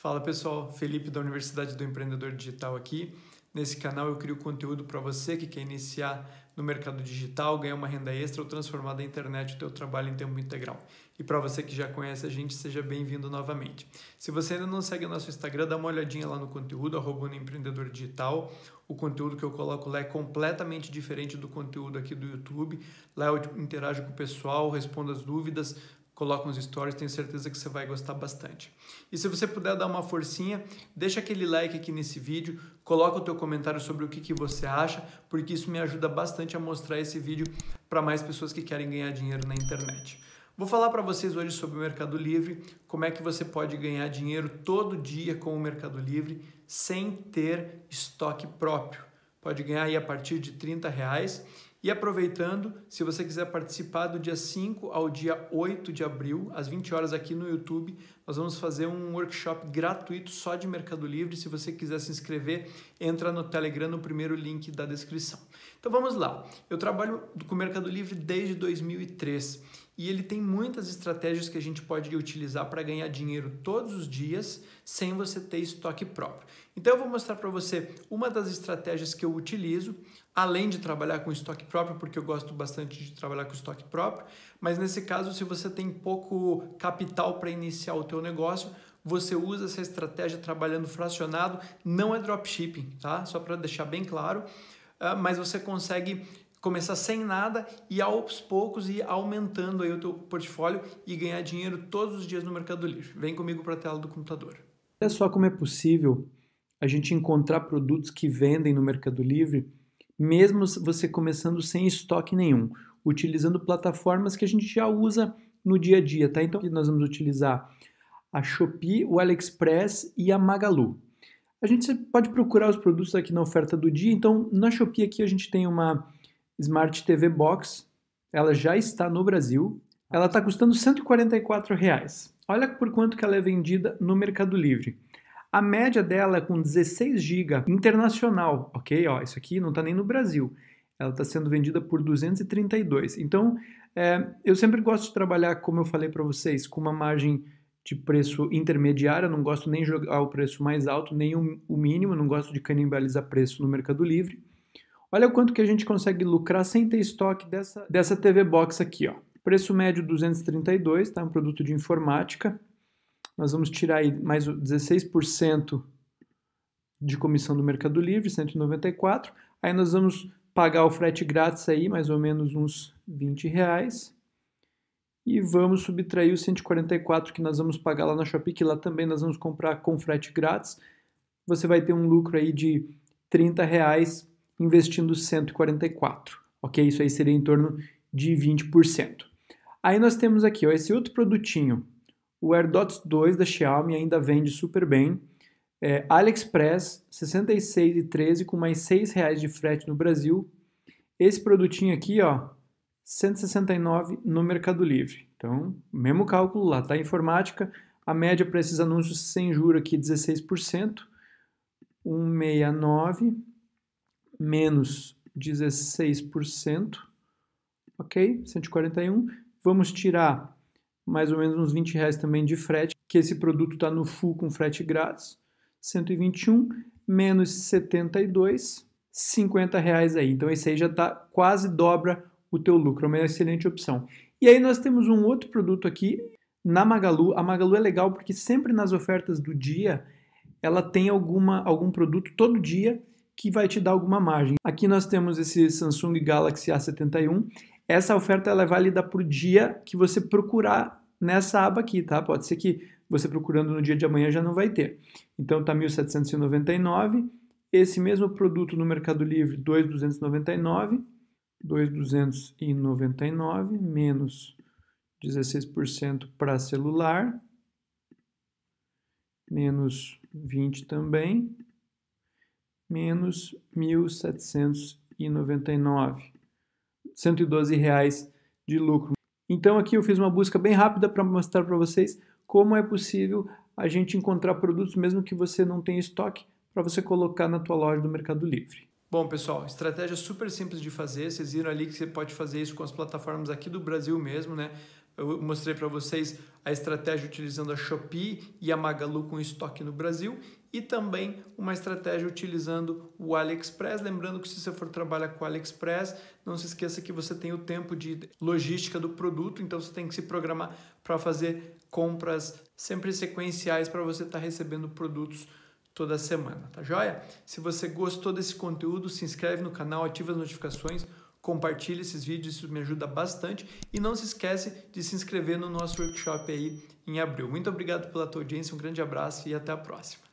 Fala pessoal, Felipe da Universidade do Empreendedor Digital aqui. Nesse canal eu crio conteúdo para você que quer iniciar no mercado digital, ganhar uma renda extra ou transformar da internet o teu trabalho em tempo integral. E para você que já conhece a gente, seja bem-vindo novamente. Se você ainda não segue o nosso Instagram, dá uma olhadinha lá no conteúdo, arroba empreendedor digital. O conteúdo que eu coloco lá é completamente diferente do conteúdo aqui do YouTube. Lá eu interajo com o pessoal, respondo as dúvidas, coloca uns stories, tenho certeza que você vai gostar bastante. E se você puder dar uma forcinha, deixa aquele like aqui nesse vídeo, coloca o teu comentário sobre o que, que você acha, porque isso me ajuda bastante a mostrar esse vídeo para mais pessoas que querem ganhar dinheiro na internet. Vou falar para vocês hoje sobre o Mercado Livre, como é que você pode ganhar dinheiro todo dia com o Mercado Livre sem ter estoque próprio. Pode ganhar aí a partir de 30 reais e aproveitando, se você quiser participar do dia 5 ao dia 8 de abril, às 20 horas aqui no YouTube, nós vamos fazer um workshop gratuito só de Mercado Livre. Se você quiser se inscrever, entra no Telegram no primeiro link da descrição. Então vamos lá. Eu trabalho com o Mercado Livre desde 2003 e ele tem muitas estratégias que a gente pode utilizar para ganhar dinheiro todos os dias sem você ter estoque próprio. Então eu vou mostrar para você uma das estratégias que eu utilizo, além de trabalhar com estoque próprio, porque eu gosto bastante de trabalhar com estoque próprio, mas nesse caso se você tem pouco capital para iniciar o teu negócio, você usa essa estratégia trabalhando fracionado, não é dropshipping, tá? Só para deixar bem claro. Ah, mas você consegue começar sem nada e aos poucos ir aumentando aí o teu portfólio e ganhar dinheiro todos os dias no Mercado Livre. Vem comigo para a tela do computador. Olha só como é possível a gente encontrar produtos que vendem no Mercado Livre, mesmo você começando sem estoque nenhum, utilizando plataformas que a gente já usa no dia a dia, tá? Então, nós vamos utilizar a Shopee, o AliExpress e a Magalu. A gente pode procurar os produtos aqui na oferta do dia. Então, na Shopee aqui a gente tem uma Smart TV Box. Ela já está no Brasil. Ela está custando R$ Reais. Olha por quanto que ela é vendida no Mercado Livre. A média dela é com 16 GB internacional, ok? Ó, isso aqui não está nem no Brasil. Ela está sendo vendida por 232. Então, é, eu sempre gosto de trabalhar, como eu falei para vocês, com uma margem de preço intermediário, eu não gosto nem jogar o preço mais alto, nem o mínimo, não gosto de canibalizar preço no Mercado Livre. Olha o quanto que a gente consegue lucrar sem ter estoque dessa, dessa TV Box aqui, ó. Preço médio 232, tá? Um produto de informática. Nós vamos tirar aí mais 16% de comissão do Mercado Livre, 194. Aí nós vamos pagar o frete grátis aí, mais ou menos uns 20 reais e vamos subtrair os 144 que nós vamos pagar lá na Shopee, que lá também nós vamos comprar com frete grátis. Você vai ter um lucro aí de 30 reais investindo 144, ok? Isso aí seria em torno de 20%. Aí nós temos aqui ó, esse outro produtinho, o AirDots 2 da Xiaomi ainda vende super bem. É, AliExpress, R$ 66,13 com mais R$ reais de frete no Brasil. Esse produtinho aqui, ó, 169 no Mercado Livre. Então, mesmo cálculo lá, tá? Informática, a média para esses anúncios sem juro aqui 16%, 169 menos 16%, ok? 141. Vamos tirar mais ou menos uns 20 reais também de frete, que esse produto está no full com frete grátis, 121 menos 72, 50 reais aí. Então, esse aí já está quase dobra o teu lucro. É uma excelente opção. E aí nós temos um outro produto aqui na Magalu. A Magalu é legal porque sempre nas ofertas do dia ela tem alguma, algum produto todo dia que vai te dar alguma margem. Aqui nós temos esse Samsung Galaxy A71. Essa oferta ela é válida por dia que você procurar nessa aba aqui, tá? Pode ser que você procurando no dia de amanhã já não vai ter. Então tá 1799, esse mesmo produto no Mercado Livre 2299 2,299 menos 16% para celular, menos 20 também, menos 1.799, 112 reais de lucro. Então aqui eu fiz uma busca bem rápida para mostrar para vocês como é possível a gente encontrar produtos mesmo que você não tenha estoque para você colocar na tua loja do Mercado Livre. Bom, pessoal, estratégia super simples de fazer. Vocês viram ali que você pode fazer isso com as plataformas aqui do Brasil mesmo, né? Eu mostrei para vocês a estratégia utilizando a Shopee e a Magalu com estoque no Brasil e também uma estratégia utilizando o AliExpress. Lembrando que se você for trabalhar com o AliExpress, não se esqueça que você tem o tempo de logística do produto, então você tem que se programar para fazer compras sempre sequenciais para você estar tá recebendo produtos toda semana, tá joia? Se você gostou desse conteúdo, se inscreve no canal, ativa as notificações, compartilha esses vídeos, isso me ajuda bastante. E não se esquece de se inscrever no nosso workshop aí em abril. Muito obrigado pela tua audiência, um grande abraço e até a próxima.